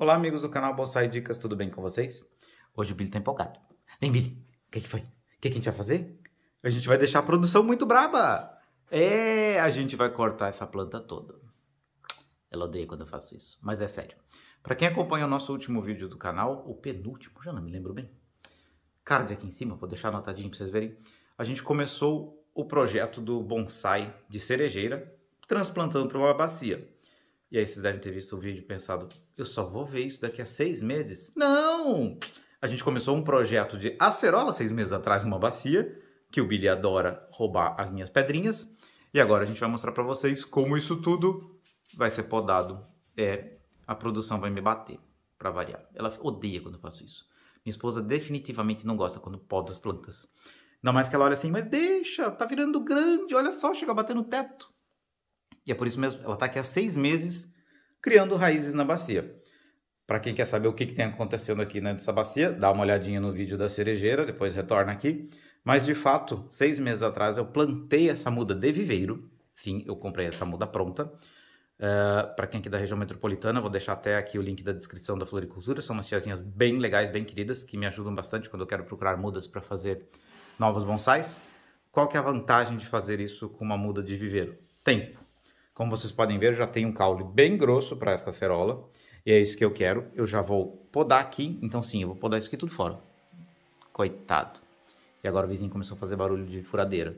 Olá, amigos do canal Bonsai Dicas, tudo bem com vocês? Hoje o Billy tá empolgado. Vem, Billy, o que, que foi? O que, que a gente vai fazer? A gente vai deixar a produção muito braba. É, a gente vai cortar essa planta toda. Ela odeia quando eu faço isso, mas é sério. Para quem acompanha o nosso último vídeo do canal, o penúltimo, já não me lembro bem. Card aqui em cima, vou deixar anotadinho para vocês verem. A gente começou o projeto do bonsai de cerejeira, transplantando para uma bacia. E aí vocês devem ter visto o vídeo e pensado, eu só vou ver isso daqui a seis meses? Não! A gente começou um projeto de acerola seis meses atrás numa bacia, que o Billy adora roubar as minhas pedrinhas. E agora a gente vai mostrar para vocês como isso tudo vai ser podado. É, a produção vai me bater, para variar. Ela odeia quando eu faço isso. Minha esposa definitivamente não gosta quando podo as plantas. Não mais que ela olha assim, mas deixa, tá virando grande, olha só, chega a bater no teto. E é por isso mesmo, ela está aqui há seis meses criando raízes na bacia. Para quem quer saber o que, que tem acontecendo aqui nessa né, bacia, dá uma olhadinha no vídeo da cerejeira, depois retorna aqui. Mas de fato, seis meses atrás eu plantei essa muda de viveiro. Sim, eu comprei essa muda pronta. Uh, eh, para quem aqui da região metropolitana, vou deixar até aqui o link da descrição da floricultura. São umas tiazinhas bem legais, bem queridas, que me ajudam bastante quando eu quero procurar mudas para fazer novos bonsais. Qual que é a vantagem de fazer isso com uma muda de viveiro? Tempo. Como vocês podem ver, já tem um caule bem grosso para essa acerola. E é isso que eu quero. Eu já vou podar aqui. Então sim, eu vou podar isso aqui tudo fora. Coitado. E agora o vizinho começou a fazer barulho de furadeira.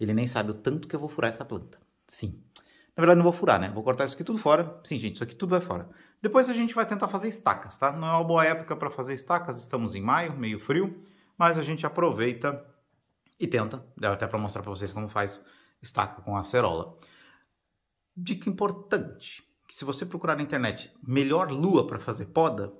Ele nem sabe o tanto que eu vou furar essa planta. Sim. Na verdade, não vou furar, né? Vou cortar isso aqui tudo fora. Sim, gente, isso aqui tudo vai fora. Depois a gente vai tentar fazer estacas, tá? Não é uma boa época para fazer estacas, estamos em maio, meio frio, mas a gente aproveita e tenta. Dá até para mostrar para vocês como faz estaca com acerola dica importante, que se você procurar na internet melhor lua para fazer poda,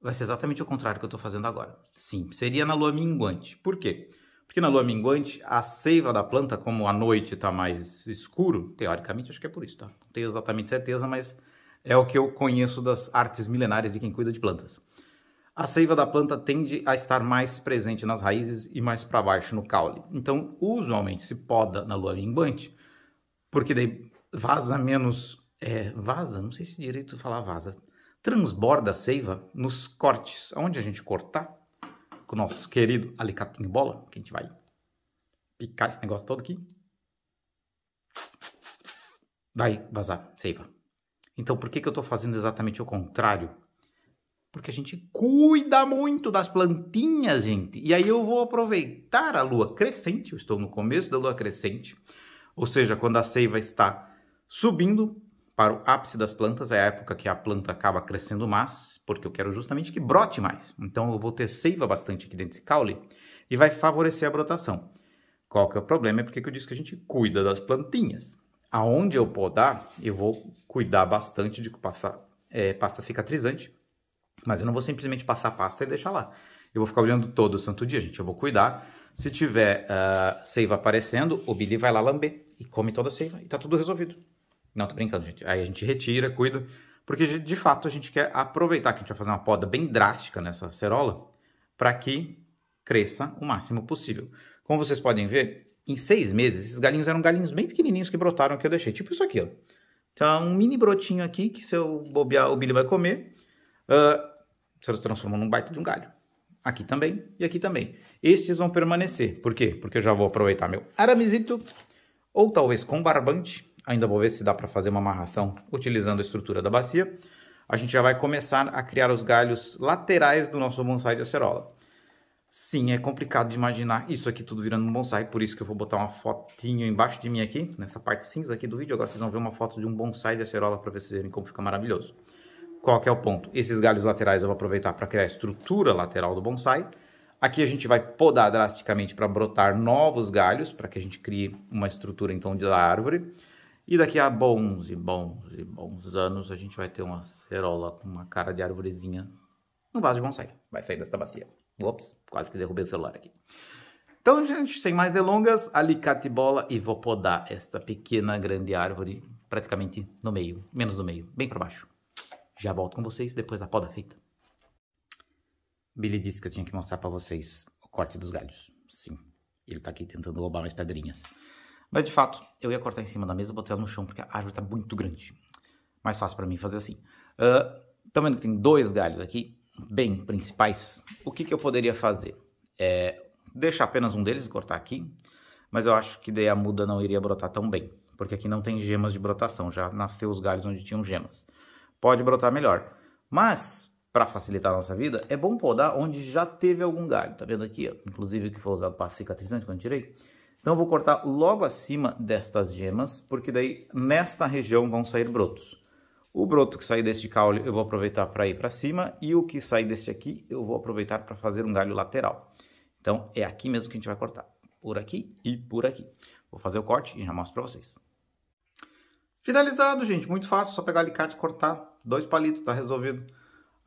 vai ser exatamente o contrário que eu estou fazendo agora. Sim, seria na lua minguante. Por quê? Porque na lua minguante, a seiva da planta, como a noite está mais escuro, teoricamente acho que é por isso, tá? Não tenho exatamente certeza, mas é o que eu conheço das artes milenares de quem cuida de plantas. A seiva da planta tende a estar mais presente nas raízes e mais para baixo no caule. Então, usualmente se poda na lua minguante, porque daí vaza menos. É, vaza, não sei se direito falar vaza. Transborda a seiva nos cortes. Onde a gente cortar com o nosso querido alicatinho bola, que a gente vai picar esse negócio todo aqui. Vai vazar seiva. Então por que, que eu estou fazendo exatamente o contrário? Porque a gente cuida muito das plantinhas, gente. E aí eu vou aproveitar a lua crescente. Eu estou no começo da lua crescente. Ou seja, quando a seiva está Subindo para o ápice das plantas, é a época que a planta acaba crescendo mais, porque eu quero justamente que brote mais. Então eu vou ter seiva bastante aqui dentro desse caule e vai favorecer a brotação. Qual que é o problema? É porque eu disse que a gente cuida das plantinhas. Aonde eu podar, eu vou cuidar bastante de passar é, pasta cicatrizante, mas eu não vou simplesmente passar pasta e deixar lá. Eu vou ficar olhando todo o santo dia, gente. Eu vou cuidar. Se tiver uh, seiva aparecendo, o Billy vai lá lamber e come toda a seiva e tá tudo resolvido. Não, tô brincando, gente. Aí a gente retira, cuida, porque de fato a gente quer aproveitar que a gente vai fazer uma poda bem drástica nessa cerola para que cresça o máximo possível. Como vocês podem ver, em seis meses, esses galinhos eram galinhos bem pequenininhos que brotaram que eu deixei, tipo isso aqui, ó. Então, é um mini brotinho aqui que se eu bobear, o Billy vai comer, uh, ah, se tá transformou num baita de um galho. Aqui também e aqui também. Estes vão permanecer. Por quê? Porque eu já vou aproveitar meu aramizito, ou talvez com barbante, Ainda vou ver se dá para fazer uma amarração utilizando a estrutura da bacia. A gente já vai começar a criar os galhos laterais do nosso bonsai de acerola. Sim, é complicado de imaginar isso aqui tudo virando um bonsai, por isso que eu vou botar uma fotinho embaixo de mim aqui, nessa parte cinza aqui do vídeo. Agora vocês vão ver uma foto de um bonsai de acerola para vocês verem como fica maravilhoso. Qual que é o ponto? Esses galhos laterais eu vou aproveitar para criar a estrutura lateral do bonsai. Aqui a gente vai podar drasticamente para brotar novos galhos, para que a gente crie uma estrutura então da árvore. E daqui a bons e bons e bons anos a gente vai ter uma cerola com uma cara de árvorezinha no vaso de bonsai. Vai sair dessa bacia. Ops, quase que derrubei o celular aqui. Então, gente, sem mais delongas, alicate e bola e vou podar esta pequena grande árvore praticamente no meio, menos no meio, bem para baixo. Já volto com vocês depois da poda feita. Billy disse que eu tinha que mostrar para vocês o corte dos galhos. Sim, ele tá aqui tentando roubar mais pedrinhas. Mas de fato, eu ia cortar em cima da mesa, botar ela no chão, porque a árvore está muito grande. Mais fácil para mim fazer assim. Uh, Estão vendo que tem dois galhos aqui, bem principais. O que, que eu poderia fazer? É deixar apenas um deles, cortar aqui, mas eu acho que daí a muda não iria brotar tão bem, porque aqui não tem gemas de brotação, já nasceu os galhos onde tinham gemas. Pode brotar melhor, mas para facilitar a nossa vida, é bom podar onde já teve algum galho, tá vendo aqui? Ó? Inclusive que foi usado para cicatrizante quando tirei. Então vou cortar logo acima destas gemas, porque daí nesta região vão sair brotos. O broto que sair deste caule eu vou aproveitar para ir para cima e o que sair deste aqui eu vou aproveitar para fazer um galho lateral. Então é aqui mesmo que a gente vai cortar, por aqui e por aqui. Vou fazer o corte e já mostro para vocês. Finalizado, gente, muito fácil, só pegar alicate e cortar. Dois palitos, tá resolvido.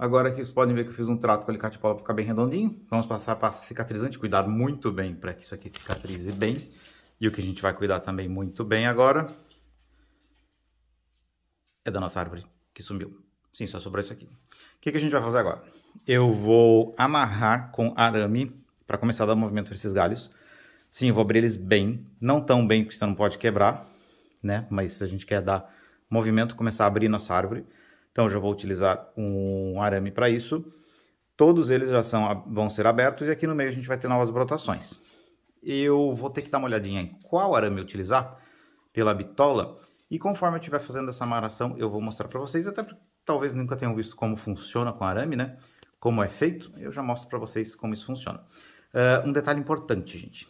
Agora aqui vocês podem ver que eu fiz um trato com alicate de para ficar bem redondinho. Vamos passar a pasta cicatrizante, cuidar muito bem para que isso aqui cicatrize bem. E o que a gente vai cuidar também muito bem agora é da nossa árvore que sumiu. Sim, só sobrou isso aqui. O que, que a gente vai fazer agora? Eu vou amarrar com arame para começar a dar movimento para esses galhos. Sim, eu vou abrir eles bem, não tão bem porque você não pode quebrar, né? Mas se a gente quer dar movimento, começar a abrir nossa árvore. Então, já vou utilizar um arame para isso. Todos eles já são, vão ser abertos e aqui no meio a gente vai ter novas brotações. Eu vou ter que dar uma olhadinha em qual arame utilizar pela bitola e conforme eu estiver fazendo essa amarração eu vou mostrar para vocês, até porque talvez nunca tenham visto como funciona com arame, né? Como é feito, eu já mostro para vocês como isso funciona. Uh, um detalhe importante, gente.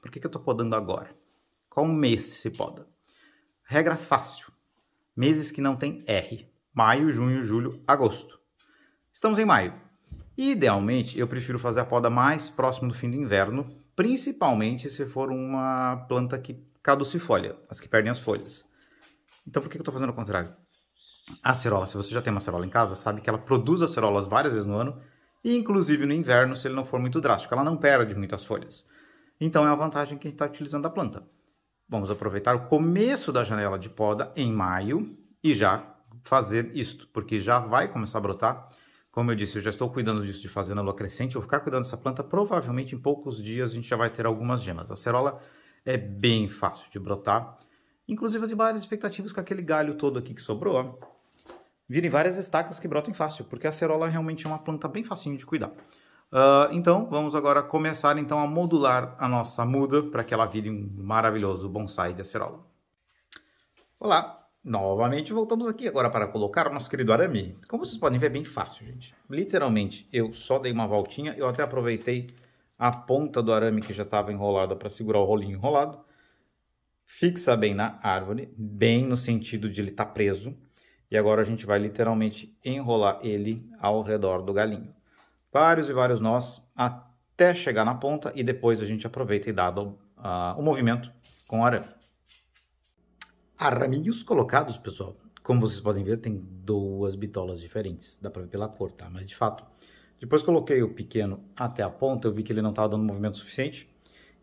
Por que, que eu estou podando agora? Qual mês se poda? Regra fácil. Meses que não tem R maio, junho, julho, agosto. Estamos em maio. E, idealmente, eu prefiro fazer a poda mais próximo do fim do inverno, principalmente se for uma planta que caducifólia, as que perdem as folhas. Então, por que eu estou fazendo o contrário? A acerola, se você já tem uma acerola em casa, sabe que ela produz acerolas várias vezes no ano, inclusive no inverno, se ele não for muito drástico. Ela não perde muitas folhas. Então, é uma vantagem que a gente está utilizando a planta. Vamos aproveitar o começo da janela de poda em maio e já fazer isto, porque já vai começar a brotar. Como eu disse, eu já estou cuidando disso de fazer na lua crescente. Eu vou ficar cuidando dessa planta, provavelmente em poucos dias a gente já vai ter algumas gemas. A cerola é bem fácil de brotar. Inclusive, eu tenho várias expectativas com aquele galho todo aqui que sobrou. Virem várias estacas que brotem fácil, porque a cerola realmente é uma planta bem facinho de cuidar. Uh, então, vamos agora começar então a modular a nossa muda para que ela vire um maravilhoso bonsai de acerola. Olá, Novamente voltamos aqui agora para colocar o nosso querido arame. Como vocês podem ver, é bem fácil, gente. Literalmente, eu só dei uma voltinha, eu até aproveitei a ponta do arame que já estava enrolada para segurar o rolinho enrolado. Fixa bem na árvore, bem no sentido de ele estar tá preso. E agora a gente vai literalmente enrolar ele ao redor do galinho. Vários e vários nós até chegar na ponta e depois a gente aproveita e dá o, uh, ah, o movimento com o arame. Arramilhos colocados, pessoal. Como vocês podem ver, tem duas bitolas diferentes. Dá para ver pela cor, tá? Mas de fato, depois coloquei o pequeno até a ponta, eu vi que ele não estava dando movimento suficiente.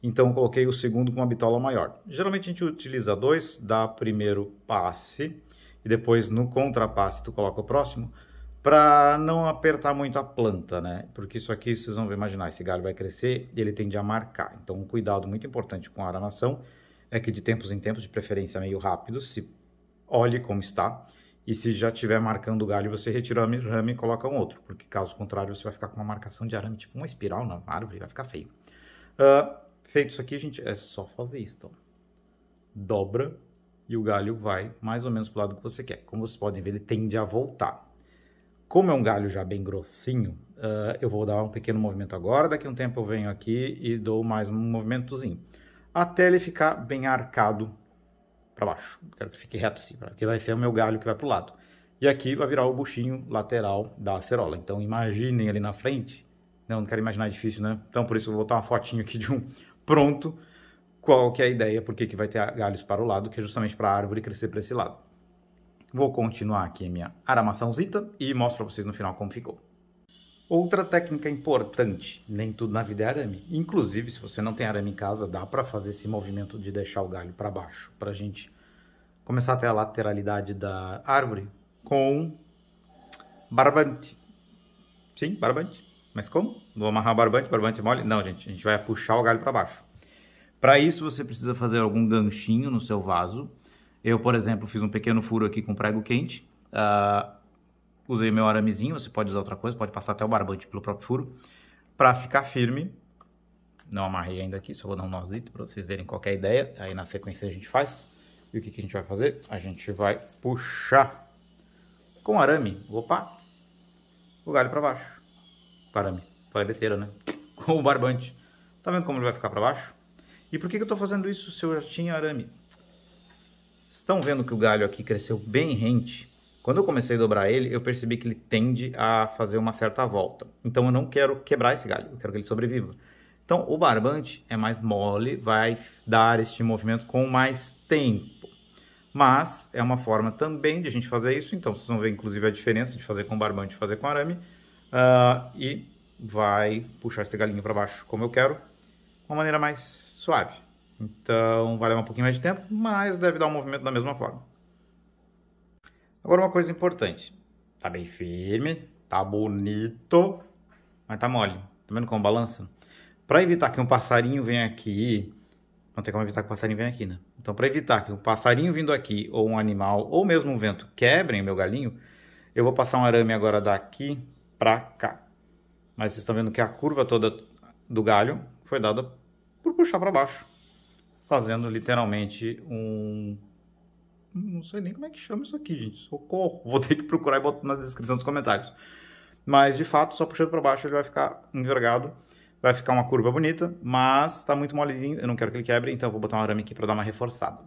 Então coloquei o segundo com uma bitola maior. Geralmente a gente utiliza dois, dá primeiro passe e depois no contrapasse tu coloca o próximo para não apertar muito a planta, né? Porque isso aqui vocês vão imaginar, esse galho vai crescer e ele tende a marcar. Então um cuidado muito importante com a aramação é que de tempos em tempos, de preferência meio rápido, se olhe como está e se já estiver marcando o galho, você retira o arame e coloca um outro, porque caso contrário você vai ficar com uma marcação de arame, tipo uma espiral na árvore, vai ficar feio. Uh, feito isso aqui, gente, é só fazer isso, então. Dobra e o galho vai mais ou menos para o lado que você quer. Como vocês podem ver, ele tende a voltar. Como é um galho já bem grossinho, uh, eu vou dar um pequeno movimento agora, daqui a um tempo eu venho aqui e dou mais um movimentozinho até ele ficar bem arcado para baixo. Quero que fique reto assim, porque vai ser o meu galho que vai para o lado. E aqui vai virar o buchinho lateral da acerola. Então imaginem ali na frente. Não, não quero imaginar, é difícil, né? Então por isso eu vou botar uma fotinho aqui de um pronto. Qual que é a ideia, por que vai ter galhos para o lado, que é justamente para a árvore crescer para esse lado. Vou continuar aqui a minha aramaçãozita e mostro para vocês no final como ficou. Outra técnica importante, nem tudo na vida é arame. Inclusive, se você não tem arame em casa, dá para fazer esse movimento de deixar o galho para baixo, para a gente começar até a lateralidade da árvore com barbante. Sim, barbante. Mas como? Vou amarrar barbante, barbante mole? Não, gente, a gente vai puxar o galho para baixo. Para isso, você precisa fazer algum ganchinho no seu vaso. Eu, por exemplo, fiz um pequeno furo aqui com prego quente. Uh, usei meu aramezinho, você pode usar outra coisa, pode passar até o barbante pelo próprio furo, para ficar firme. Não amarrei ainda aqui, só vou dar um nozito para vocês verem qualquer é ideia. Aí na sequência a gente faz. E o que, que a gente vai fazer? A gente vai puxar com arame, opa, o galho para baixo. Com arame, falei besteira, né? Com o barbante. Tá vendo como ele vai ficar para baixo? E por que, que eu estou fazendo isso se eu já tinha arame? Estão vendo que o galho aqui cresceu bem rente quando eu comecei a dobrar ele, eu percebi que ele tende a fazer uma certa volta. Então eu não quero quebrar esse galho, eu quero que ele sobreviva. Então o barbante é mais mole, vai dar este movimento com mais tempo. Mas é uma forma também de a gente fazer isso. Então vocês vão ver inclusive a diferença de fazer com barbante e fazer com arame. Uh, e vai puxar esse galinho para baixo como eu quero, de uma maneira mais suave. Então vai levar um pouquinho mais de tempo, mas deve dar um movimento da mesma forma. Agora uma coisa importante. Tá bem firme, tá bonito, mas tá mole. Tá vendo como balança? Para evitar que um passarinho venha aqui, não tem como evitar que o passarinho venha aqui, né? Então, para evitar que um passarinho vindo aqui, ou um animal, ou mesmo um vento quebrem o meu galinho, eu vou passar um arame agora daqui para cá. Mas vocês estão vendo que a curva toda do galho foi dada por puxar para baixo, fazendo literalmente um não sei nem como é que chama isso aqui, gente. Socorro. Vou ter que procurar e botar na descrição dos comentários. Mas de fato, só puxando para baixo ele vai ficar envergado. Vai ficar uma curva bonita, mas está muito molezinho. Eu não quero que ele quebre, então eu vou botar um arame aqui para dar uma reforçada.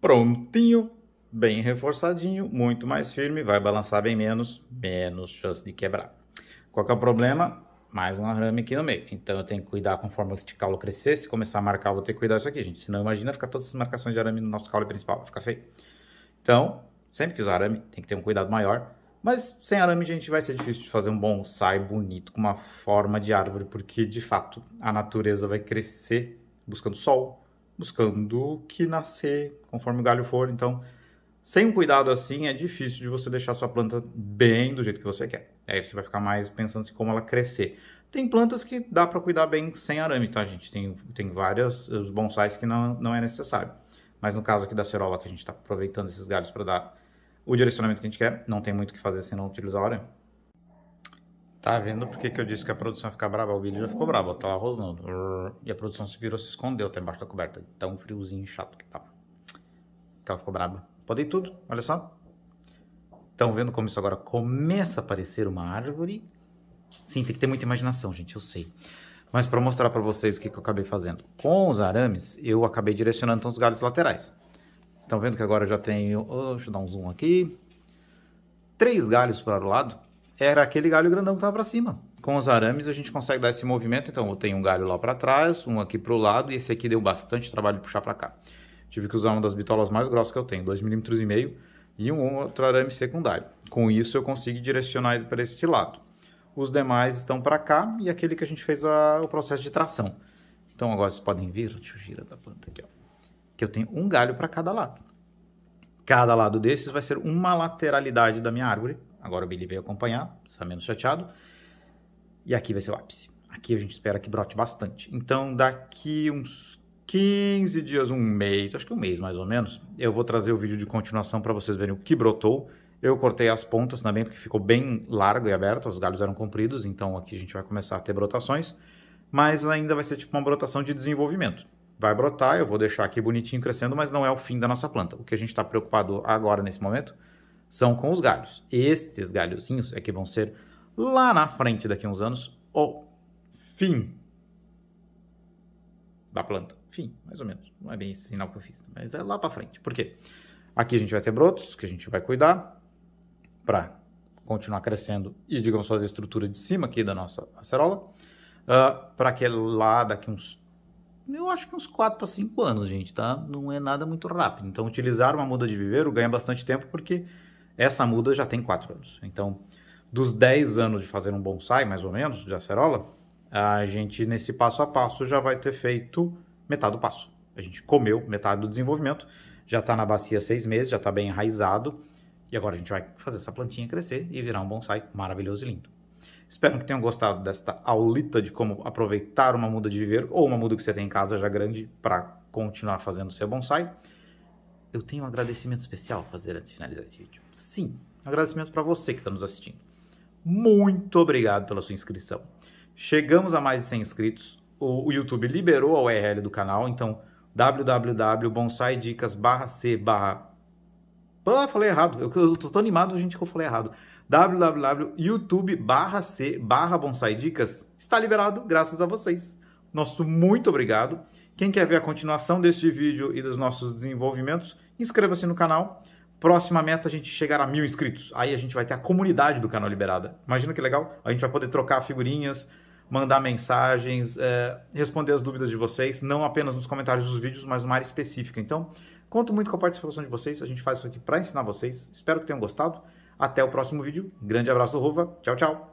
Prontinho, bem reforçadinho, muito mais firme, vai balançar bem menos, menos chance de quebrar. Qual que é o problema? mais um arame aqui no meio. Então eu tenho que cuidar conforme esse caulo crescer. Se começar a marcar, eu vou ter que cuidar disso aqui, gente. Senão imagina ficar todas essas marcações de arame no nosso caule principal, vai ficar feio. Então, sempre que usar arame, tem que ter um cuidado maior. Mas sem arame, gente, vai ser difícil de fazer um bonsai bonito com uma forma de árvore, porque de fato a natureza vai crescer buscando sol, buscando que nascer conforme o galho for. Então, sem um cuidado assim, é difícil de você deixar sua planta bem do jeito que você quer. Aí você vai ficar mais pensando em como ela crescer. Tem plantas que dá para cuidar bem sem arame, tá, gente? Tem, tem vários bonsais que não, não é necessário. Mas no caso aqui da cerola, que a gente está aproveitando esses galhos para dar o direcionamento que a gente quer, não tem muito o que fazer se não utilizar o arame. Tá vendo por que, que eu disse que a produção ia ficar brava? O Billy já ficou bravo, tá lá rosnando. E a produção se virou, se escondeu, até tá embaixo da coberta. Tão friozinho chato que tava. Tá. Que Ela ficou brava. Pode ir tudo, olha só. Estão vendo como isso agora começa a parecer uma árvore? Sim, tem que ter muita imaginação, gente, eu sei. Mas para mostrar para vocês o que, que, eu acabei fazendo. Com os arames, eu acabei direcionando então, os galhos laterais. Estão vendo que agora eu já tenho... Oh, deixa eu dar um zoom aqui. Três galhos para o lado. Era aquele galho grandão que estava para cima. Com os arames a gente consegue dar esse movimento. Então eu tenho um galho lá para trás, um aqui para o lado. E esse aqui deu bastante trabalho de puxar para cá. Tive que usar uma das bitolas mais grossas que eu tenho, 2,5 mm e um outro arame secundário. Com isso eu consigo direcionar ele para este lado. Os demais estão para cá e aquele que a gente fez a, o processo de tração. Então agora vocês podem ver, deixa eu girar da planta aqui, ó, que eu tenho um galho para cada lado. Cada lado desses vai ser uma lateralidade da minha árvore. Agora o Billy veio acompanhar, está menos chateado. E aqui vai ser o ápice. Aqui a gente espera que brote bastante. Então daqui uns 15 dias, um mês, acho que um mês mais ou menos, eu vou trazer o vídeo de continuação para vocês verem o que brotou. Eu cortei as pontas também porque ficou bem largo e aberto, os galhos eram compridos, então aqui a gente vai começar a ter brotações, mas ainda vai ser tipo uma brotação de desenvolvimento. Vai brotar, eu vou deixar aqui bonitinho crescendo, mas não é o fim da nossa planta. O que a gente está preocupado agora nesse momento são com os galhos. Estes galhozinhos é que vão ser lá na frente daqui a uns anos o fim da planta. Enfim, mais ou menos. Não é bem esse sinal que eu fiz, mas é lá para frente. Por quê? Aqui a gente vai ter brotos que a gente vai cuidar para continuar crescendo e, digamos, fazer a estrutura de cima aqui da nossa acerola. Uh, ah, para que lá daqui uns, eu acho que uns 4 para 5 anos, gente, tá? Não é nada muito rápido. Então, utilizar uma muda de viveiro ganha bastante tempo porque essa muda já tem 4 anos. Então, dos 10 anos de fazer um bonsai, mais ou menos, de acerola, a gente, nesse passo a passo, já vai ter feito metade do passo. A gente comeu metade do desenvolvimento, já está na bacia seis meses, já está bem enraizado. E agora a gente vai fazer essa plantinha crescer e virar um bonsai maravilhoso e lindo. Espero que tenham gostado desta aulita de como aproveitar uma muda de viveiro ou uma muda que você tem em casa já grande para continuar fazendo seu bonsai. Eu tenho um agradecimento especial a fazer antes de finalizar esse vídeo. Sim, um agradecimento para você que está nos assistindo. Muito obrigado pela sua inscrição. Chegamos a mais de 100 inscritos o, o YouTube liberou a URL do canal, então www.bonsaidicas.c C barra... Ah, falei errado, eu, eu tô tão animado, gente, que eu falei errado www.youtube barra C barra Bonsai Dicas está liberado graças a vocês. Nosso muito obrigado. Quem quer ver a continuação deste vídeo e dos nossos desenvolvimentos, inscreva-se no canal. Próxima meta a gente chegar a mil inscritos. Aí a gente vai ter a comunidade do canal liberada. Imagina que legal, a gente vai poder trocar figurinhas, mandar mensagens, é, responder as dúvidas de vocês, não apenas nos comentários dos vídeos, mas numa área específica. Então, conto muito com a participação de vocês, a gente faz isso aqui para ensinar vocês. Espero que tenham gostado. Até o próximo vídeo. Grande abraço do Ruva. Tchau, tchau.